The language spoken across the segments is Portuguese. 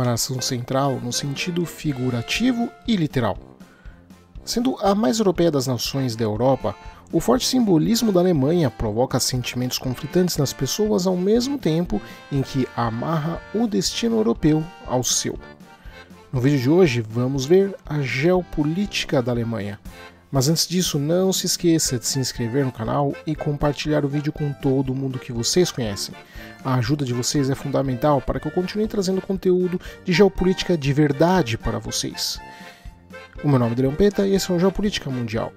comparação central no sentido figurativo e literal. Sendo a mais europeia das nações da Europa, o forte simbolismo da Alemanha provoca sentimentos conflitantes nas pessoas ao mesmo tempo em que amarra o destino europeu ao seu. No vídeo de hoje, vamos ver a geopolítica da Alemanha, mas antes disso, não se esqueça de se inscrever no canal e compartilhar o vídeo com todo mundo que vocês conhecem. A ajuda de vocês é fundamental para que eu continue trazendo conteúdo de geopolítica de verdade para vocês. O meu nome é Adrião Peta e esse é o Geopolítica Mundial.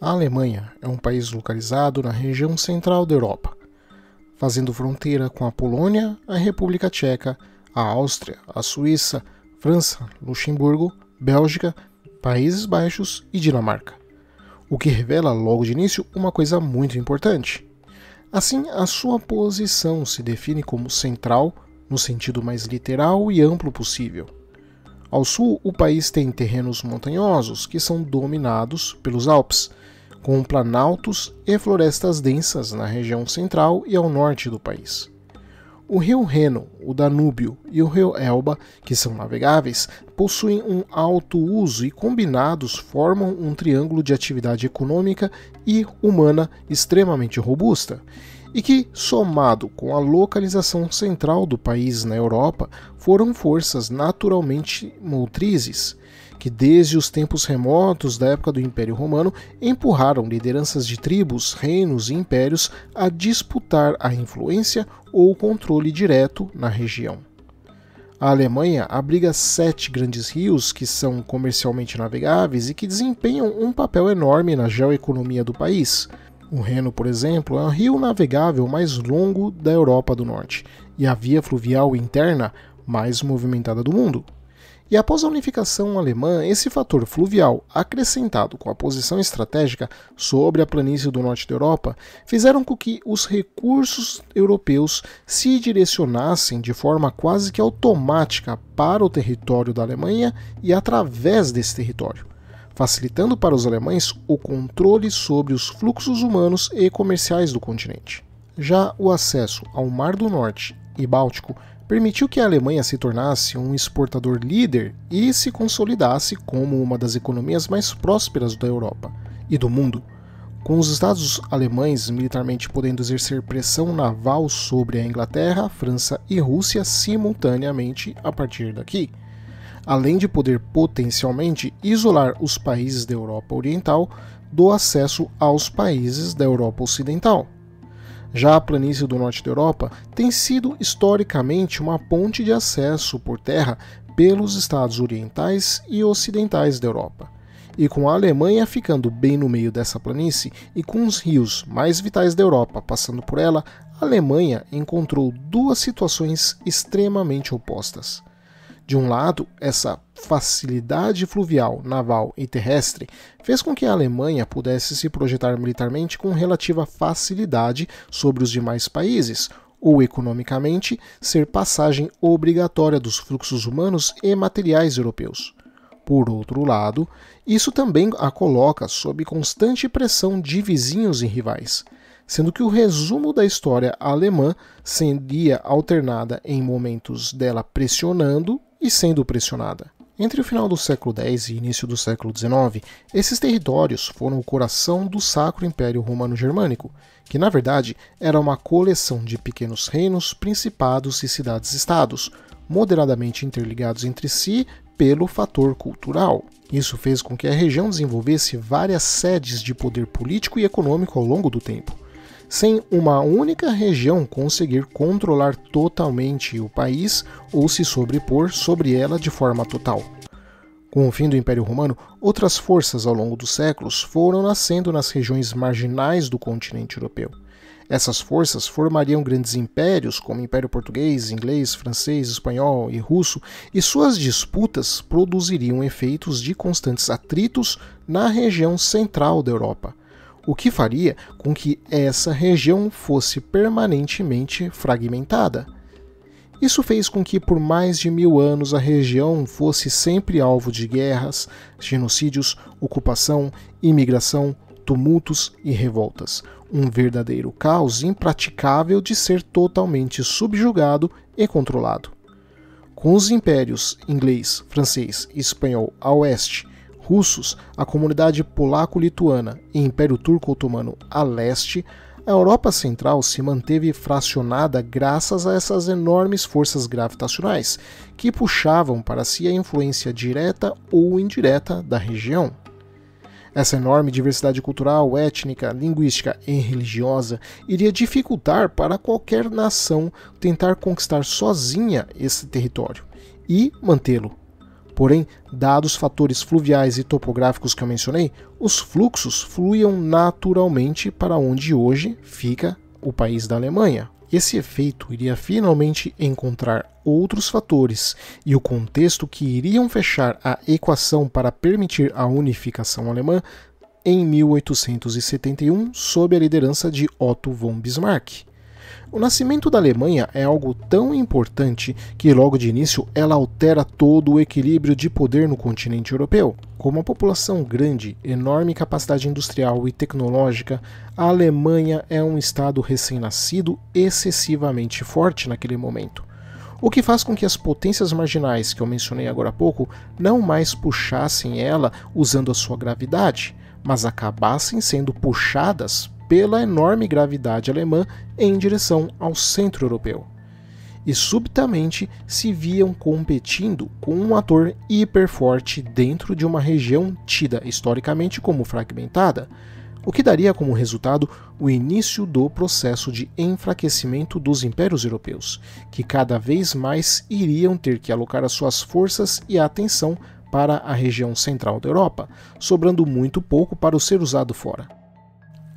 A Alemanha é um país localizado na região central da Europa fazendo fronteira com a Polônia, a República Tcheca, a Áustria, a Suíça, França, Luxemburgo, Bélgica, Países Baixos e Dinamarca. O que revela logo de início uma coisa muito importante. Assim, a sua posição se define como central no sentido mais literal e amplo possível. Ao sul, o país tem terrenos montanhosos que são dominados pelos Alpes, com planaltos e florestas densas na região central e ao norte do país. O rio Reno, o Danúbio e o rio Elba, que são navegáveis, possuem um alto uso e combinados formam um triângulo de atividade econômica e humana extremamente robusta, e que, somado com a localização central do país na Europa, foram forças naturalmente motrizes que desde os tempos remotos da época do Império Romano empurraram lideranças de tribos, reinos e impérios a disputar a influência ou o controle direto na região. A Alemanha abriga sete grandes rios que são comercialmente navegáveis e que desempenham um papel enorme na geoeconomia do país. O Reno, por exemplo, é o rio navegável mais longo da Europa do Norte e a via fluvial interna mais movimentada do mundo. E após a unificação alemã, esse fator fluvial, acrescentado com a posição estratégica sobre a planície do norte da Europa, fizeram com que os recursos europeus se direcionassem de forma quase que automática para o território da Alemanha e através desse território, facilitando para os alemães o controle sobre os fluxos humanos e comerciais do continente. Já o acesso ao Mar do Norte e Báltico permitiu que a Alemanha se tornasse um exportador líder e se consolidasse como uma das economias mais prósperas da Europa e do mundo. Com os estados alemães militarmente podendo exercer pressão naval sobre a Inglaterra, França e Rússia simultaneamente a partir daqui, além de poder potencialmente isolar os países da Europa Oriental do acesso aos países da Europa Ocidental. Já a planície do norte da Europa tem sido historicamente uma ponte de acesso por terra pelos estados orientais e ocidentais da Europa. E com a Alemanha ficando bem no meio dessa planície e com os rios mais vitais da Europa passando por ela, a Alemanha encontrou duas situações extremamente opostas. De um lado, essa facilidade fluvial, naval e terrestre fez com que a Alemanha pudesse se projetar militarmente com relativa facilidade sobre os demais países, ou economicamente ser passagem obrigatória dos fluxos humanos e materiais europeus. Por outro lado, isso também a coloca sob constante pressão de vizinhos e rivais, sendo que o resumo da história alemã seria alternada em momentos dela pressionando e sendo pressionada. Entre o final do século X e início do século XIX, esses territórios foram o coração do Sacro Império Romano-Germânico, que na verdade era uma coleção de pequenos reinos, principados e cidades-estados, moderadamente interligados entre si pelo fator cultural. Isso fez com que a região desenvolvesse várias sedes de poder político e econômico ao longo do tempo sem uma única região conseguir controlar totalmente o país ou se sobrepor sobre ela de forma total. Com o fim do Império Romano, outras forças ao longo dos séculos foram nascendo nas regiões marginais do continente europeu. Essas forças formariam grandes impérios, como o Império Português, Inglês, Francês, Espanhol e Russo, e suas disputas produziriam efeitos de constantes atritos na região central da Europa o que faria com que essa região fosse permanentemente fragmentada. Isso fez com que por mais de mil anos a região fosse sempre alvo de guerras, genocídios, ocupação, imigração, tumultos e revoltas. Um verdadeiro caos impraticável de ser totalmente subjugado e controlado. Com os impérios inglês, francês e espanhol a oeste russos, a comunidade polaco-lituana e Império Turco-Otomano a leste, a Europa Central se manteve fracionada graças a essas enormes forças gravitacionais, que puxavam para si a influência direta ou indireta da região. Essa enorme diversidade cultural, étnica, linguística e religiosa iria dificultar para qualquer nação tentar conquistar sozinha esse território e mantê-lo Porém, dados fatores fluviais e topográficos que eu mencionei, os fluxos fluíam naturalmente para onde hoje fica o país da Alemanha. Esse efeito iria finalmente encontrar outros fatores e o contexto que iriam fechar a equação para permitir a unificação alemã em 1871, sob a liderança de Otto von Bismarck. O nascimento da Alemanha é algo tão importante que logo de início ela altera todo o equilíbrio de poder no continente europeu. Com uma população grande, enorme capacidade industrial e tecnológica, a Alemanha é um estado recém-nascido excessivamente forte naquele momento o que faz com que as potências marginais que eu mencionei agora há pouco não mais puxassem ela usando a sua gravidade, mas acabassem sendo puxadas pela enorme gravidade alemã em direção ao centro europeu. E subitamente se viam competindo com um ator hiperforte dentro de uma região tida historicamente como fragmentada, o que daria como resultado o início do processo de enfraquecimento dos impérios europeus, que cada vez mais iriam ter que alocar as suas forças e atenção para a região central da Europa, sobrando muito pouco para o ser usado fora.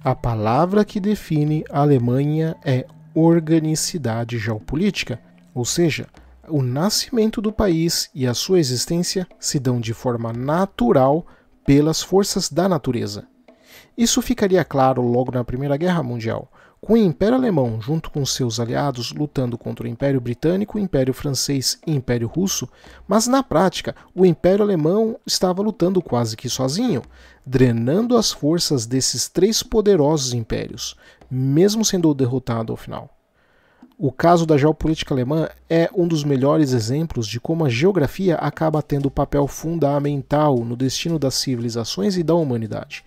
A palavra que define a Alemanha é organicidade geopolítica, ou seja, o nascimento do país e a sua existência se dão de forma natural pelas forças da natureza. Isso ficaria claro logo na Primeira Guerra Mundial, com o Império Alemão, junto com seus aliados, lutando contra o Império Britânico, Império Francês e Império Russo, mas na prática, o Império Alemão estava lutando quase que sozinho, drenando as forças desses três poderosos impérios, mesmo sendo derrotado ao final. O caso da geopolítica alemã é um dos melhores exemplos de como a geografia acaba tendo papel fundamental no destino das civilizações e da humanidade,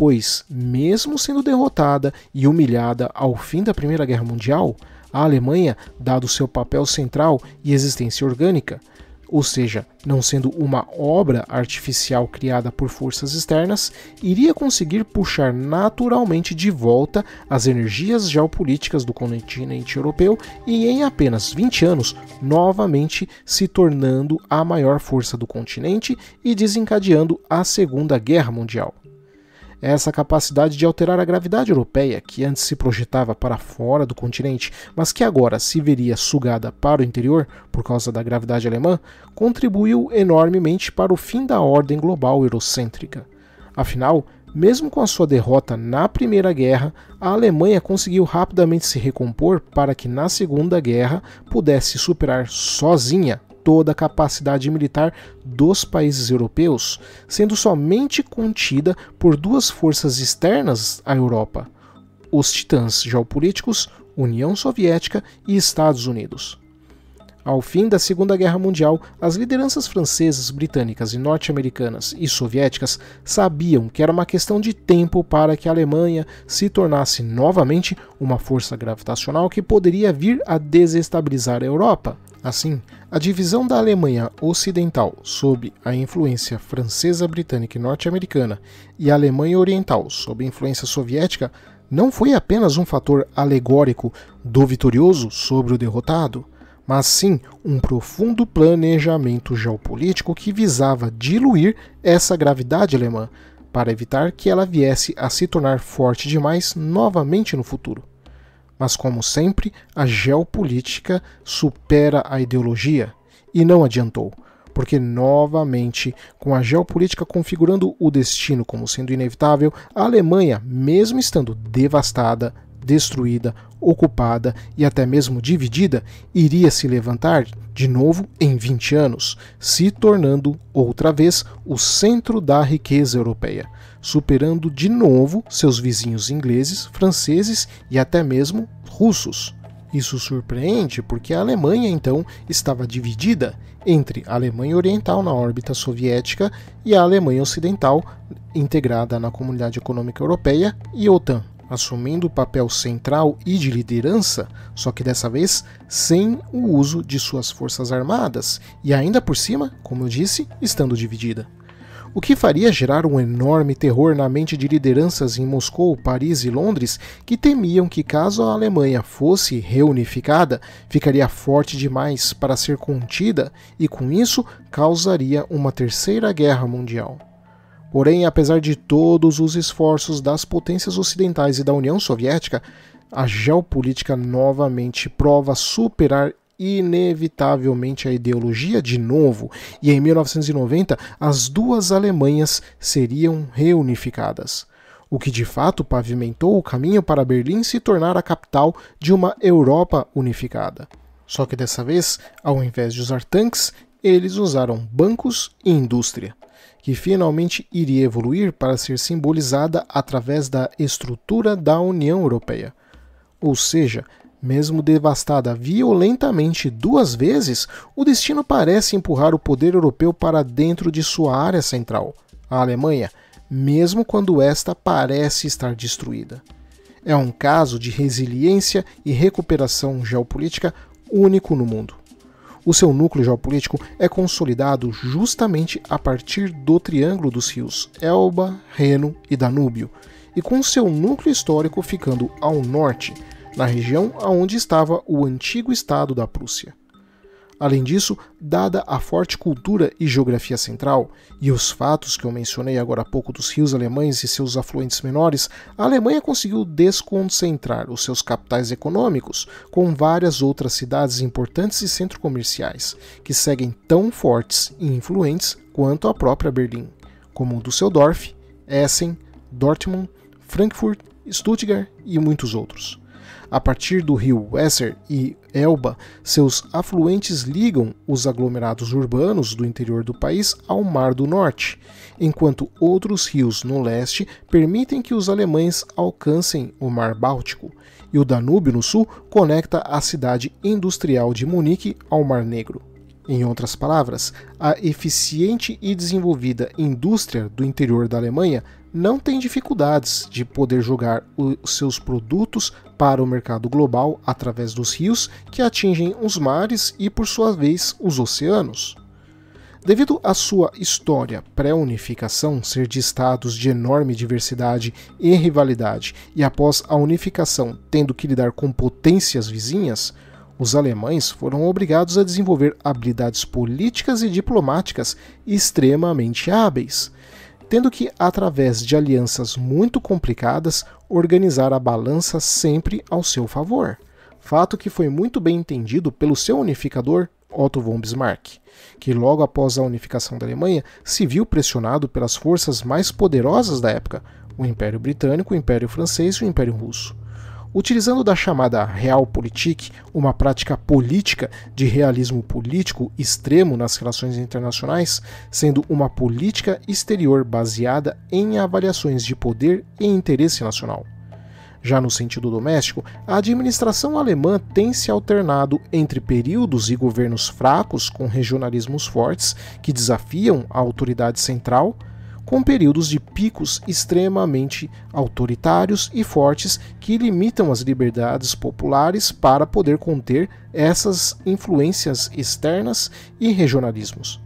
pois, mesmo sendo derrotada e humilhada ao fim da Primeira Guerra Mundial, a Alemanha, dado seu papel central e existência orgânica, ou seja, não sendo uma obra artificial criada por forças externas, iria conseguir puxar naturalmente de volta as energias geopolíticas do continente europeu e, em apenas 20 anos, novamente se tornando a maior força do continente e desencadeando a Segunda Guerra Mundial essa capacidade de alterar a gravidade europeia, que antes se projetava para fora do continente, mas que agora se veria sugada para o interior por causa da gravidade alemã, contribuiu enormemente para o fim da ordem global eurocêntrica. Afinal, mesmo com a sua derrota na Primeira Guerra, a Alemanha conseguiu rapidamente se recompor para que na Segunda Guerra pudesse superar sozinha toda a capacidade militar dos países europeus, sendo somente contida por duas forças externas à Europa: os titãs geopolíticos, União Soviética e Estados Unidos. Ao fim da Segunda Guerra Mundial, as lideranças francesas, britânicas e norte-americanas e soviéticas sabiam que era uma questão de tempo para que a Alemanha se tornasse novamente uma força gravitacional que poderia vir a desestabilizar a Europa. Assim, a divisão da Alemanha Ocidental sob a influência francesa, britânica e norte-americana e a Alemanha Oriental sob a influência soviética não foi apenas um fator alegórico do vitorioso sobre o derrotado mas sim um profundo planejamento geopolítico que visava diluir essa gravidade alemã, para evitar que ela viesse a se tornar forte demais novamente no futuro. Mas, como sempre, a geopolítica supera a ideologia, e não adiantou porque novamente, com a geopolítica configurando o destino como sendo inevitável, a Alemanha, mesmo estando devastada, destruída, ocupada e até mesmo dividida iria se levantar de novo em 20 anos, se tornando outra vez o centro da riqueza europeia, superando de novo seus vizinhos ingleses, franceses e até mesmo russos. Isso surpreende porque a Alemanha então estava dividida entre a Alemanha Oriental na órbita soviética e a Alemanha Ocidental integrada na Comunidade Econômica Europeia e OTAN assumindo o papel central e de liderança, só que dessa vez sem o uso de suas forças armadas e ainda por cima, como eu disse, estando dividida. O que faria gerar um enorme terror na mente de lideranças em Moscou, Paris e Londres que temiam que, caso a Alemanha fosse reunificada, ficaria forte demais para ser contida e, com isso, causaria uma terceira guerra mundial. Porém, apesar de todos os esforços das potências ocidentais e da União Soviética, a geopolítica novamente prova superar inevitavelmente a ideologia de novo, e em 1990 as duas Alemanhas seriam reunificadas, o que de fato pavimentou o caminho para Berlim se tornar a capital de uma Europa unificada. Só que dessa vez, ao invés de usar tanques, eles usaram bancos e indústria que finalmente iria evoluir para ser simbolizada através da estrutura da União Europeia. Ou seja, mesmo devastada violentamente duas vezes, o destino parece empurrar o poder europeu para dentro de sua área central, a Alemanha, mesmo quando esta parece estar destruída. É um caso de resiliência e recuperação geopolítica único no mundo. O seu núcleo geopolítico é consolidado justamente a partir do triângulo dos rios Elba, Reno e Danúbio, e com seu núcleo histórico ficando ao norte, na região onde estava o antigo estado da Prússia. Além disso, dada a forte cultura e geografia central e os fatos que eu mencionei agora há pouco dos rios alemães e seus afluentes menores, a Alemanha conseguiu desconcentrar os seus capitais econômicos com várias outras cidades importantes e centros comerciais, que seguem tão fortes e influentes quanto a própria Berlim, como Düsseldorf, Essen, Dortmund, Frankfurt, Stuttgart e muitos outros. A partir do rio Weser e Elba, seus afluentes ligam os aglomerados urbanos do interior do país ao Mar do Norte, enquanto outros rios no leste permitem que os alemães alcancem o Mar Báltico, e o Danúbio no sul conecta a cidade industrial de Munique ao Mar Negro. Em outras palavras, a eficiente e desenvolvida indústria do interior da Alemanha não tem dificuldades de poder jogar os seus produtos para o mercado global através dos rios que atingem os mares e, por sua vez, os oceanos. Devido à sua história pré-unificação ser de estados de enorme diversidade e rivalidade, e após a unificação tendo que lidar com potências vizinhas, os alemães foram obrigados a desenvolver habilidades políticas e diplomáticas extremamente hábeis, tendo que, através de alianças muito complicadas, organizar a balança sempre ao seu favor. Fato que foi muito bem entendido pelo seu unificador Otto von Bismarck, que logo após a unificação da Alemanha se viu pressionado pelas forças mais poderosas da época, o Império Britânico, o Império Francês e o Império Russo. Utilizando da chamada Realpolitik, uma prática política de realismo político extremo nas relações internacionais, sendo uma política exterior baseada em avaliações de poder e interesse nacional. Já no sentido doméstico, a administração alemã tem se alternado entre períodos e governos fracos com regionalismos fortes que desafiam a autoridade central com períodos de picos extremamente autoritários e fortes que limitam as liberdades populares para poder conter essas influências externas e regionalismos.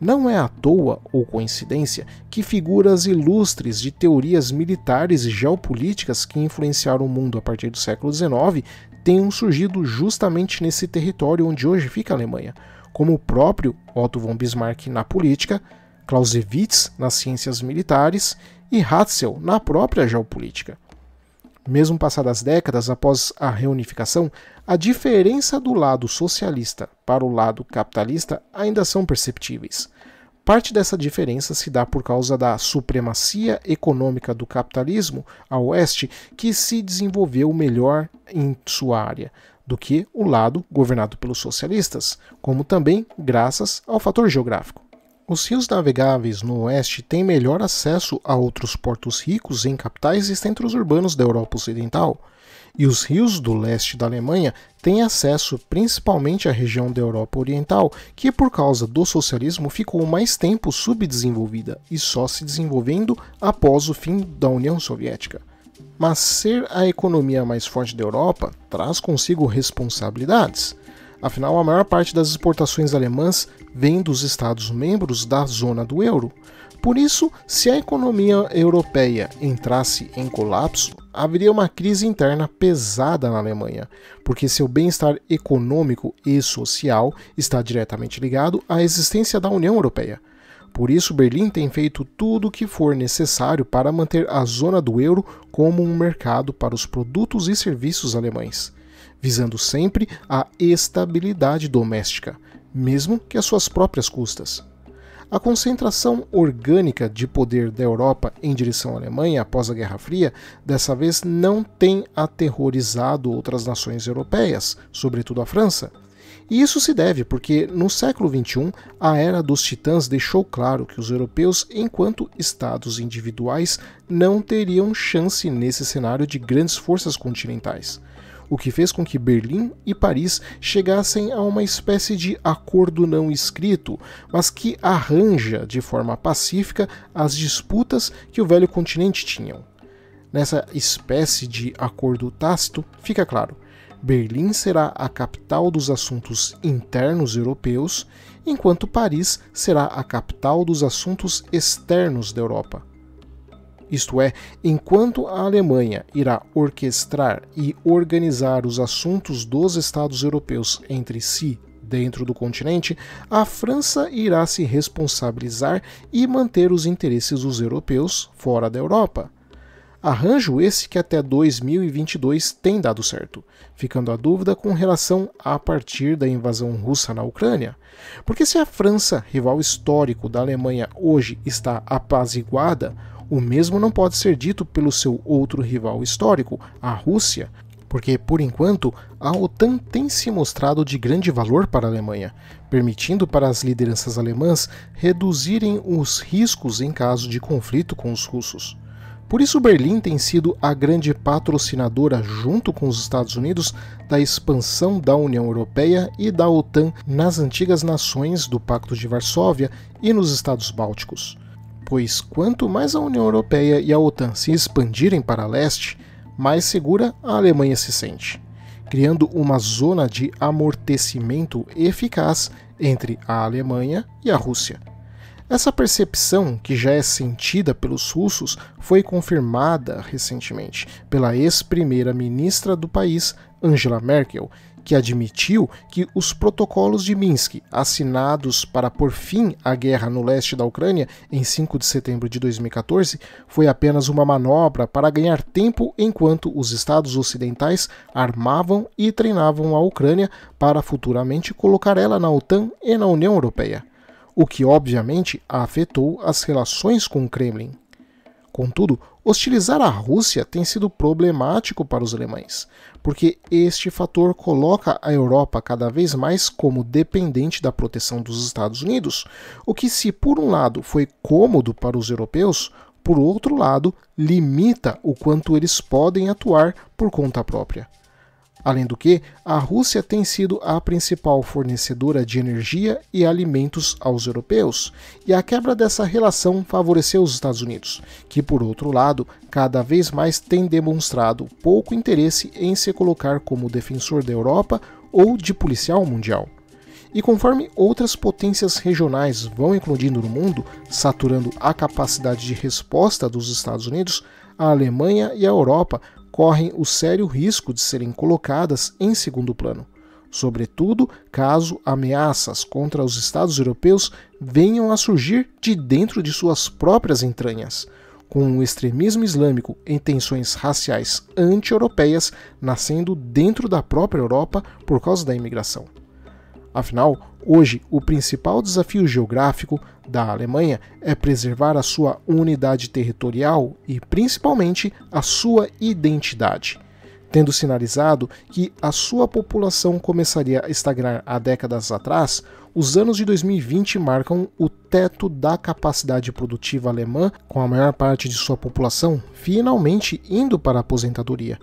Não é à toa ou coincidência que figuras ilustres de teorias militares e geopolíticas que influenciaram o mundo a partir do século XIX tenham surgido justamente nesse território onde hoje fica a Alemanha, como o próprio Otto von Bismarck na política, Clausewitz nas ciências militares e Hatzel na própria geopolítica. Mesmo passadas décadas após a reunificação, a diferença do lado socialista para o lado capitalista ainda são perceptíveis. Parte dessa diferença se dá por causa da supremacia econômica do capitalismo a oeste, que se desenvolveu melhor em sua área do que o lado governado pelos socialistas, como também graças ao fator geográfico. Os rios navegáveis no oeste têm melhor acesso a outros portos ricos em capitais e centros urbanos da Europa Ocidental, e os rios do leste da Alemanha têm acesso principalmente à região da Europa Oriental, que por causa do socialismo ficou mais tempo subdesenvolvida e só se desenvolvendo após o fim da União Soviética. Mas ser a economia mais forte da Europa traz consigo responsabilidades. Afinal, a maior parte das exportações alemãs vem dos Estados membros da zona do euro. Por isso, se a economia europeia entrasse em colapso, haveria uma crise interna pesada na Alemanha, porque seu bem-estar econômico e social está diretamente ligado à existência da União Europeia. Por isso, Berlim tem feito tudo o que for necessário para manter a zona do euro como um mercado para os produtos e serviços alemães visando sempre a estabilidade doméstica, mesmo que às suas próprias custas. A concentração orgânica de poder da Europa em direção à Alemanha após a Guerra Fria, dessa vez não tem aterrorizado outras nações europeias, sobretudo a França. E isso se deve porque, no século XXI, a Era dos Titãs deixou claro que os europeus, enquanto estados individuais, não teriam chance nesse cenário de grandes forças continentais o que fez com que Berlim e Paris chegassem a uma espécie de acordo não escrito, mas que arranja de forma pacífica as disputas que o velho continente tinham. Nessa espécie de acordo tácito, fica claro, Berlim será a capital dos assuntos internos europeus, enquanto Paris será a capital dos assuntos externos da Europa isto é, enquanto a Alemanha irá orquestrar e organizar os assuntos dos Estados europeus entre si dentro do continente, a França irá se responsabilizar e manter os interesses dos europeus fora da Europa. Arranjo esse que até 2022 tem dado certo, ficando a dúvida com relação a partir da invasão russa na Ucrânia. Porque se a França, rival histórico da Alemanha, hoje está apaziguada, o mesmo não pode ser dito pelo seu outro rival histórico, a Rússia, porque, por enquanto, a OTAN tem se mostrado de grande valor para a Alemanha, permitindo para as lideranças alemãs reduzirem os riscos em caso de conflito com os russos. Por isso, Berlim tem sido a grande patrocinadora, junto com os Estados Unidos, da expansão da União Europeia e da OTAN nas antigas nações do Pacto de Varsóvia e nos Estados Bálticos pois quanto mais a União Europeia e a OTAN se expandirem para leste, mais segura a Alemanha se sente, criando uma zona de amortecimento eficaz entre a Alemanha e a Rússia. Essa percepção, que já é sentida pelos russos, foi confirmada recentemente pela ex-primeira-ministra do país, Angela Merkel, que admitiu que os protocolos de Minsk, assinados para por fim à guerra no leste da Ucrânia em 5 de setembro de 2014, foi apenas uma manobra para ganhar tempo enquanto os estados ocidentais armavam e treinavam a Ucrânia para futuramente colocar ela na OTAN e na União Europeia, o que obviamente afetou as relações com o Kremlin. Contudo, hostilizar a Rússia tem sido problemático para os alemães, porque este fator coloca a Europa cada vez mais como dependente da proteção dos Estados Unidos, o que, se por um lado foi cômodo para os europeus, por outro lado, limita o quanto eles podem atuar por conta própria. Além do que, a Rússia tem sido a principal fornecedora de energia e alimentos aos europeus, e a quebra dessa relação favoreceu os Estados Unidos, que, por outro lado, cada vez mais tem demonstrado pouco interesse em se colocar como defensor da Europa ou de policial mundial. E conforme outras potências regionais vão eclodindo no mundo, saturando a capacidade de resposta dos Estados Unidos, a Alemanha e a Europa correm o sério risco de serem colocadas em segundo plano, sobretudo caso ameaças contra os Estados europeus venham a surgir de dentro de suas próprias entranhas, com o extremismo islâmico em tensões raciais anti-europeias nascendo dentro da própria Europa por causa da imigração. Afinal, hoje o principal desafio geográfico da Alemanha é preservar a sua unidade territorial e, principalmente, a sua identidade. Tendo sinalizado que a sua população começaria a estagnar há décadas atrás, os anos de 2020 marcam o teto da capacidade produtiva alemã, com a maior parte de sua população finalmente indo para a aposentadoria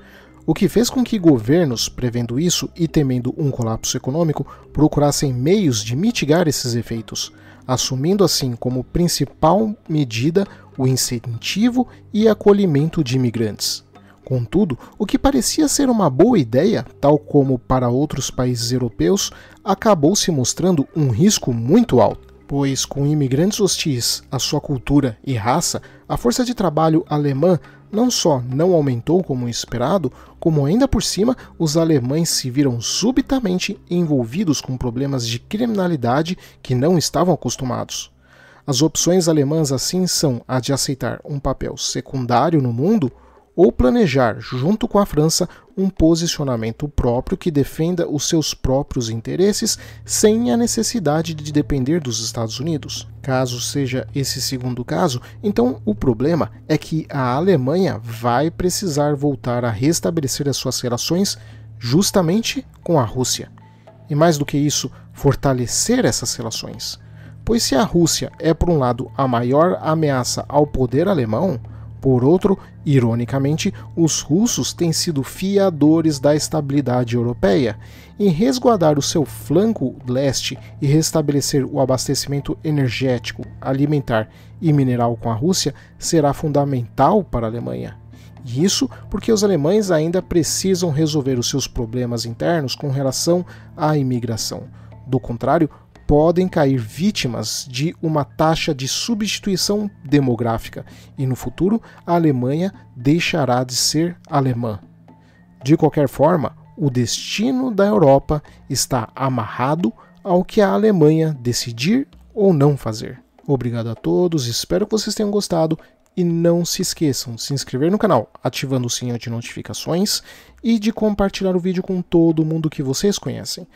o que fez com que governos, prevendo isso e temendo um colapso econômico, procurassem meios de mitigar esses efeitos, assumindo assim como principal medida o incentivo e acolhimento de imigrantes. Contudo, o que parecia ser uma boa ideia, tal como para outros países europeus, acabou se mostrando um risco muito alto pois com imigrantes hostis à sua cultura e raça, a força de trabalho alemã não só não aumentou como esperado, como ainda por cima os alemães se viram subitamente envolvidos com problemas de criminalidade que não estavam acostumados. As opções alemãs assim são a de aceitar um papel secundário no mundo, ou planejar, junto com a França, um posicionamento próprio que defenda os seus próprios interesses sem a necessidade de depender dos Estados Unidos. Caso seja esse segundo caso, então o problema é que a Alemanha vai precisar voltar a restabelecer as suas relações justamente com a Rússia. E mais do que isso, fortalecer essas relações. Pois se a Rússia é, por um lado, a maior ameaça ao poder alemão, por outro, ironicamente, os russos têm sido fiadores da estabilidade europeia. Em resguardar o seu flanco leste e restabelecer o abastecimento energético, alimentar e mineral com a Rússia será fundamental para a Alemanha. E isso porque os alemães ainda precisam resolver os seus problemas internos com relação à imigração. Do contrário, podem cair vítimas de uma taxa de substituição demográfica e no futuro a Alemanha deixará de ser alemã. De qualquer forma, o destino da Europa está amarrado ao que a Alemanha decidir ou não fazer. Obrigado a todos, espero que vocês tenham gostado e não se esqueçam de se inscrever no canal, ativando o sininho de notificações e de compartilhar o vídeo com todo mundo que vocês conhecem.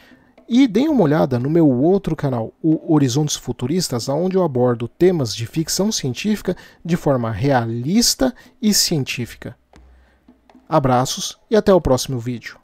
E deem uma olhada no meu outro canal, o Horizontes Futuristas, onde eu abordo temas de ficção científica de forma realista e científica. Abraços e até o próximo vídeo.